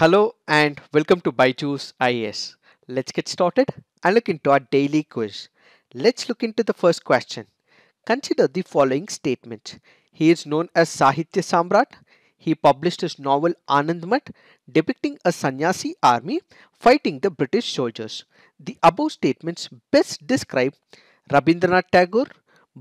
Hello and welcome to ByJu's IAS. Let's get started and look into our daily quiz. Let's look into the first question. Consider the following statement. He is known as Sahitya Samrat. He published his novel Anandmat depicting a sannyasi army fighting the British soldiers. The above statements best describe Rabindranath Tagore,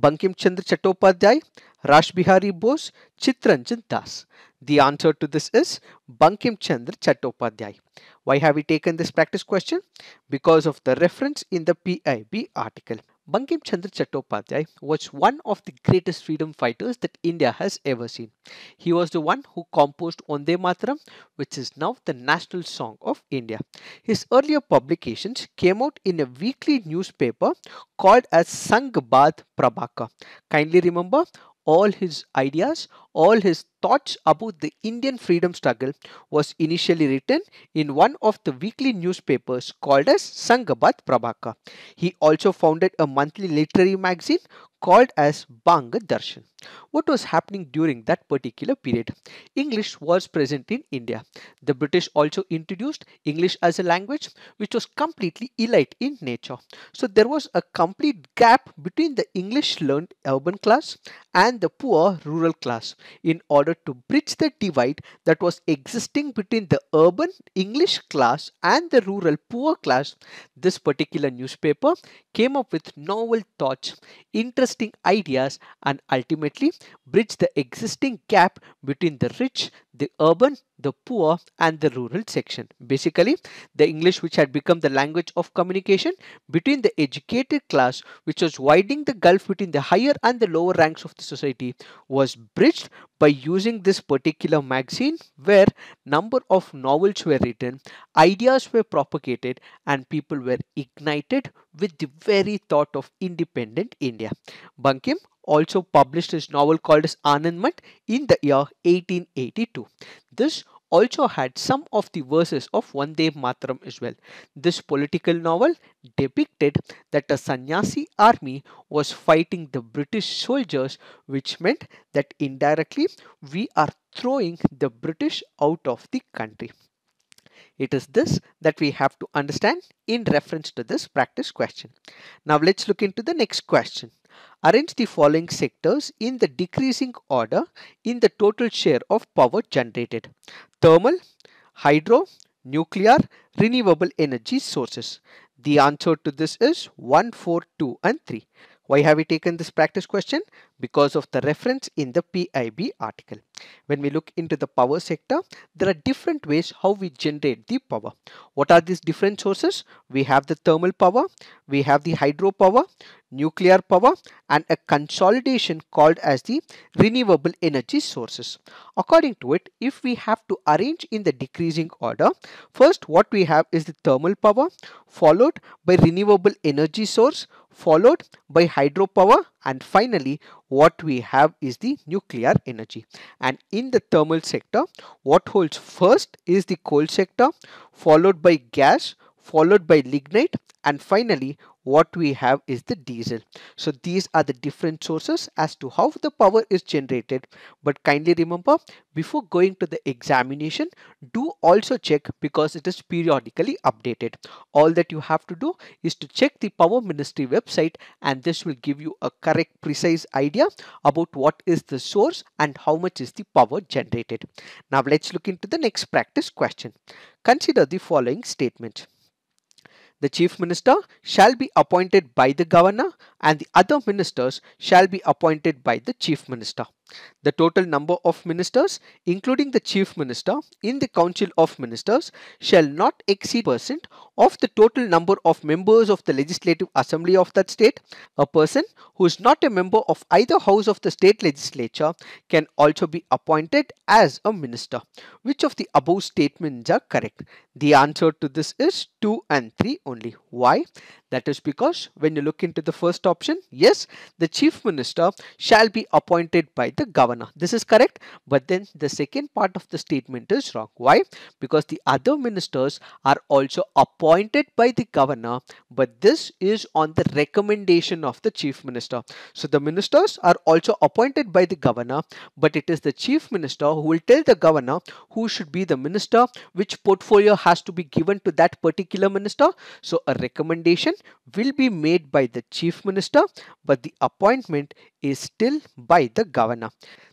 Bankim Chandra Chattopadhyay, Rashbihari Bose, Chitranjan Das. The answer to this is Bankim Chandra Chattopadhyay. Why have we taken this practice question? Because of the reference in the PIB article. Bankim Chandra Chattopadhyay was one of the greatest freedom fighters that India has ever seen. He was the one who composed Onde Mataram, which is now the national song of India. His earlier publications came out in a weekly newspaper called as Sangbad Prabhaka. Kindly remember, all his ideas, all his thoughts about the Indian freedom struggle was initially written in one of the weekly newspapers called as Sangabad Prabhaka. He also founded a monthly literary magazine called as Banga Darshan. What was happening during that particular period? English was present in India. The British also introduced English as a language which was completely elite in nature. So there was a complete gap between the English learned urban class and the poor rural class in order to bridge the divide that was existing between the urban English class and the rural poor class. This particular newspaper came up with novel thoughts, interesting ideas and ultimately bridged the existing gap between the rich, the urban the poor and the rural section. Basically, the English which had become the language of communication between the educated class which was widening the gulf between the higher and the lower ranks of the society was bridged by using this particular magazine where number of novels were written, ideas were propagated and people were ignited with the very thought of independent India. Bankim also published his novel called as Anandmat in the year 1882. This also had some of the verses of Vande Mataram as well. This political novel depicted that a sannyasi army was fighting the British soldiers which meant that indirectly we are throwing the British out of the country. It is this that we have to understand in reference to this practice question. Now let's look into the next question. Arrange the following sectors in the decreasing order in the total share of power generated. Thermal, hydro, nuclear, renewable energy sources. The answer to this is 1, 4, 2 and 3. Why have we taken this practice question? Because of the reference in the PIB article when we look into the power sector there are different ways how we generate the power what are these different sources we have the thermal power we have the hydropower nuclear power and a consolidation called as the renewable energy sources according to it if we have to arrange in the decreasing order first what we have is the thermal power followed by renewable energy source followed by hydropower and finally, what we have is the nuclear energy. And in the thermal sector, what holds first is the coal sector, followed by gas, followed by lignite, and finally what we have is the diesel. So these are the different sources as to how the power is generated. But kindly remember, before going to the examination, do also check because it is periodically updated. All that you have to do is to check the Power Ministry website and this will give you a correct precise idea about what is the source and how much is the power generated. Now let's look into the next practice question. Consider the following statement. The chief minister shall be appointed by the governor and the other ministers shall be appointed by the chief minister. The total number of ministers, including the chief minister, in the council of ministers shall not exceed percent of the total number of members of the legislative assembly of that state. A person who is not a member of either house of the state legislature can also be appointed as a minister. Which of the above statements are correct? The answer to this is 2 and 3 only. Why? That is because when you look into the first option, yes, the chief minister shall be appointed by the governor. This is correct. But then the second part of the statement is wrong. Why? Because the other ministers are also appointed by the governor, but this is on the recommendation of the chief minister. So the ministers are also appointed by the governor, but it is the chief minister who will tell the governor who should be the minister, which portfolio has to be given to that particular minister. So a recommendation will be made by the chief minister but the appointment is still by the governor.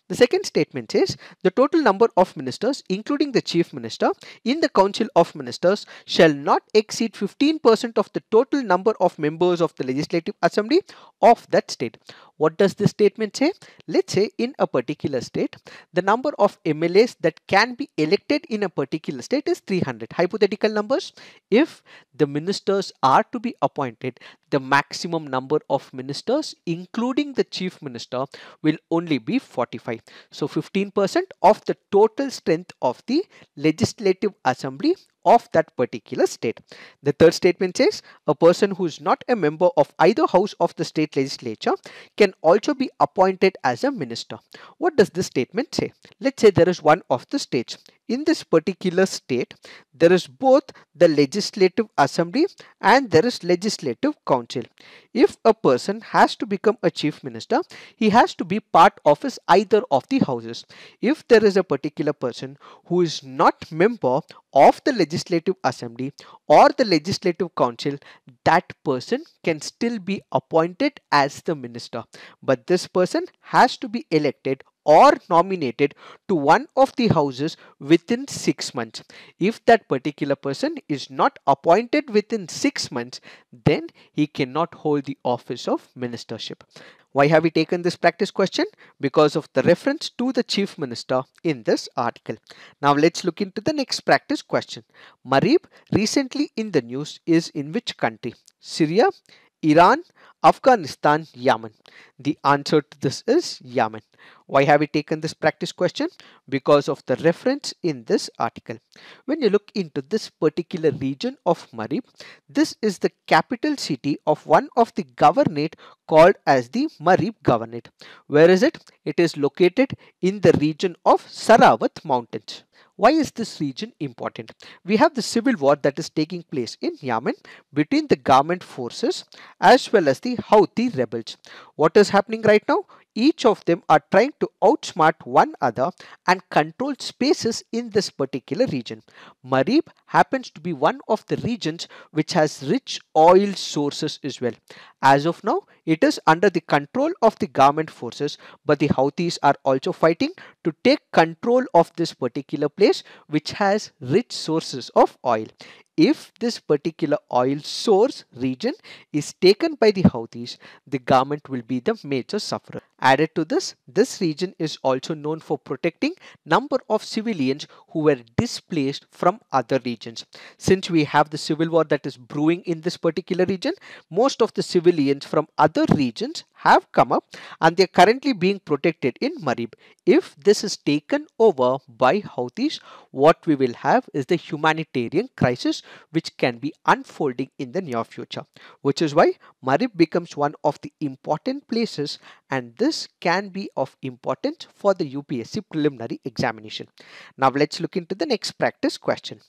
The second statement is the total number of ministers, including the chief minister, in the council of ministers shall not exceed 15% of the total number of members of the legislative assembly of that state. What does this statement say? Let's say in a particular state, the number of MLAs that can be elected in a particular state is 300. Hypothetical numbers. If the ministers are to be appointed, the maximum number of ministers, including the chief minister, will only be 45. So 15% of the total strength of the legislative assembly of that particular state. The third statement says a person who is not a member of either house of the state legislature can also be appointed as a minister. What does this statement say? Let's say there is one of the states in this particular state, there is both the legislative assembly and there is legislative council. If a person has to become a chief minister, he has to be part of either of the houses. If there is a particular person who is not member of the legislative assembly or the legislative council, that person can still be appointed as the minister. But this person has to be elected or nominated to one of the houses within six months. If that particular person is not appointed within six months, then he cannot hold the office of ministership. Why have we taken this practice question? Because of the reference to the chief minister in this article. Now let's look into the next practice question. Marib recently in the news is in which country? Syria, Iran, Afghanistan, Yemen. The answer to this is Yemen. Why have we taken this practice question? Because of the reference in this article. When you look into this particular region of Marib, this is the capital city of one of the governorate called as the Marib Governorate. Where is it? It is located in the region of Sarawat Mountains. Why is this region important? We have the civil war that is taking place in Yemen between the government forces as well as the Houthi rebels. What is happening right now? Each of them are trying to outsmart one other and control spaces in this particular region. Marib happens to be one of the regions which has rich oil sources as well. As of now, it is under the control of the government forces, but the Houthis are also fighting to take control of this particular place which has rich sources of oil. If this particular oil source region is taken by the Houthis, the government will be the major sufferer. Added to this, this region is also known for protecting number of civilians who were displaced from other regions regions. Since we have the civil war that is brewing in this particular region, most of the civilians from other regions have come up and they are currently being protected in Marib. If this is taken over by Houthis, what we will have is the humanitarian crisis which can be unfolding in the near future, which is why Marib becomes one of the important places and this can be of importance for the UPSC preliminary examination. Now let's look into the next practice question.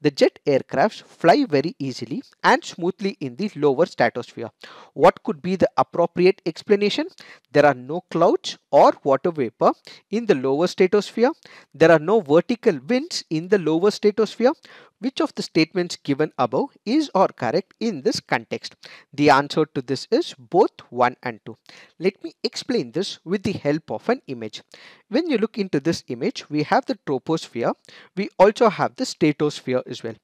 The jet aircrafts fly very easily and smoothly in the lower stratosphere. What could be the appropriate expectation explanation there are no clouds or water vapor in the lower stratosphere. There are no vertical winds in the lower stratosphere. Which of the statements given above is or correct in this context? The answer to this is both 1 and 2. Let me explain this with the help of an image. When you look into this image, we have the troposphere. We also have the stratosphere as well.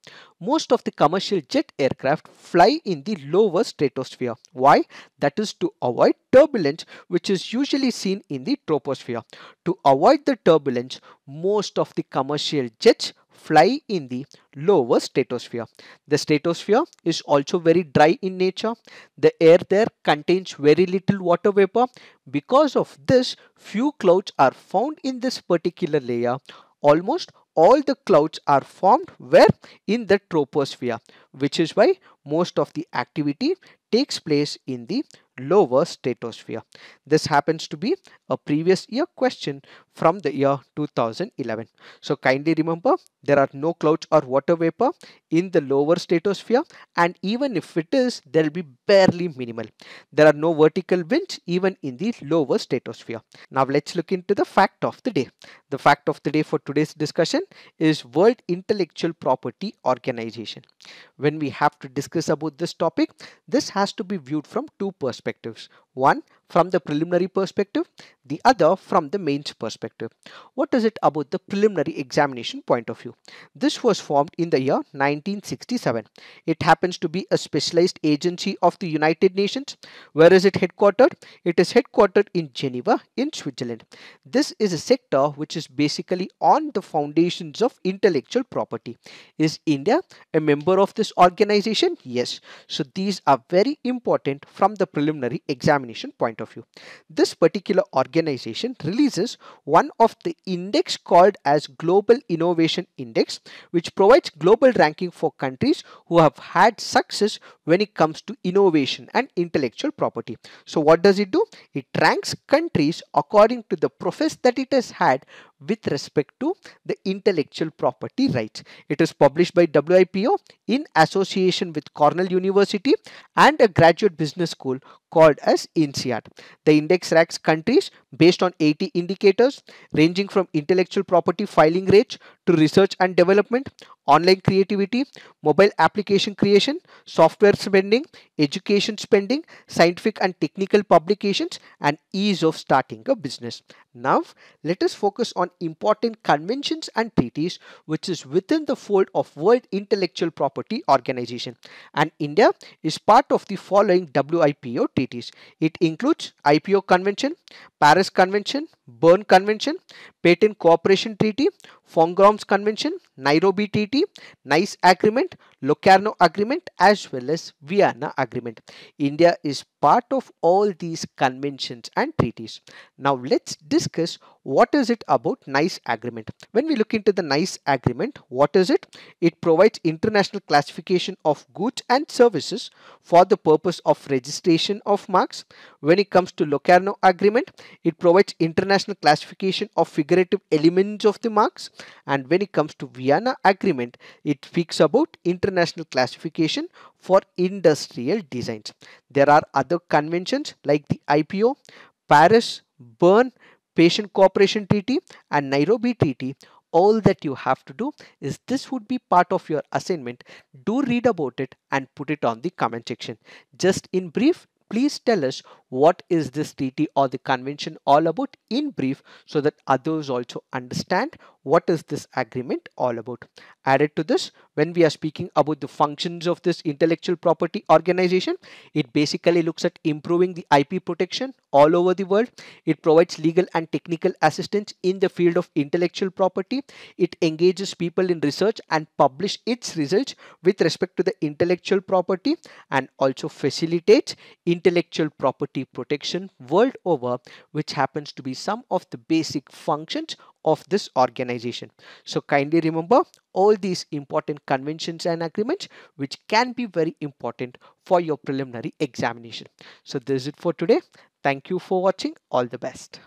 Most of the commercial jet aircraft fly in the lower stratosphere. Why? That is to avoid turbulence which is usually seen in in the troposphere. To avoid the turbulence, most of the commercial jets fly in the lower stratosphere. The stratosphere is also very dry in nature. The air there contains very little water vapor. Because of this, few clouds are found in this particular layer. Almost all the clouds are formed where in the troposphere which is why most of the activity takes place in the lower stratosphere. This happens to be a previous year question from the year 2011. So kindly remember there are no clouds or water vapor in the lower stratosphere and even if it is there will be barely minimal. There are no vertical winds even in the lower stratosphere. Now let's look into the fact of the day. The fact of the day for today's discussion is World Intellectual Property Organization. When we have to discuss about this topic, this has to be viewed from two perspectives perspectives one from the preliminary perspective, the other from the mains perspective. What is it about the preliminary examination point of view? This was formed in the year 1967. It happens to be a specialized agency of the United Nations. Where is it headquartered? It is headquartered in Geneva in Switzerland. This is a sector which is basically on the foundations of intellectual property. Is India a member of this organization? Yes. So these are very important from the preliminary examination point of view. This particular organization releases one of the index called as Global Innovation Index, which provides global ranking for countries who have had success when it comes to innovation and intellectual property. So what does it do? It ranks countries according to the profits that it has had with respect to the intellectual property rights. It is published by WIPO in association with Cornell University and a graduate business school called as INSEAD. The index ranks countries based on 80 indicators ranging from intellectual property filing rates to research and development, online creativity, mobile application creation, software spending, education spending, scientific and technical publications and ease of starting a business. Now, let us focus on important conventions and treaties which is within the fold of World Intellectual Property Organization and India is part of the following WIPO treaties. It includes IPO Convention, Paris Convention, Berne Convention, Patent Cooperation Treaty, Fongorom's Convention, Nairobi Treaty, Nice Agreement, Locarno Agreement as well as Vienna Agreement. India is part of all these conventions and treaties. Now let's discuss what is it about NICE Agreement. When we look into the NICE Agreement, what is it? It provides international classification of goods and services for the purpose of registration of marks. When it comes to Locarno Agreement, it provides international classification of figurative elements of the marks. And when it comes to Vienna Agreement, it speaks about international international classification for industrial designs. There are other conventions like the IPO, Paris, Bern, Patient Cooperation Treaty and Nairobi Treaty. All that you have to do is this would be part of your assignment. Do read about it and put it on the comment section. Just in brief, please tell us what is this treaty or the convention all about in brief so that others also understand what is this agreement all about. Added to this, when we are speaking about the functions of this intellectual property organization, it basically looks at improving the IP protection all over the world. It provides legal and technical assistance in the field of intellectual property. It engages people in research and publish its results with respect to the intellectual property and also facilitates intellectual property protection world over, which happens to be some of the basic functions of this organization. So kindly remember all these important conventions and agreements which can be very important for your preliminary examination. So this is it for today. Thank you for watching. All the best.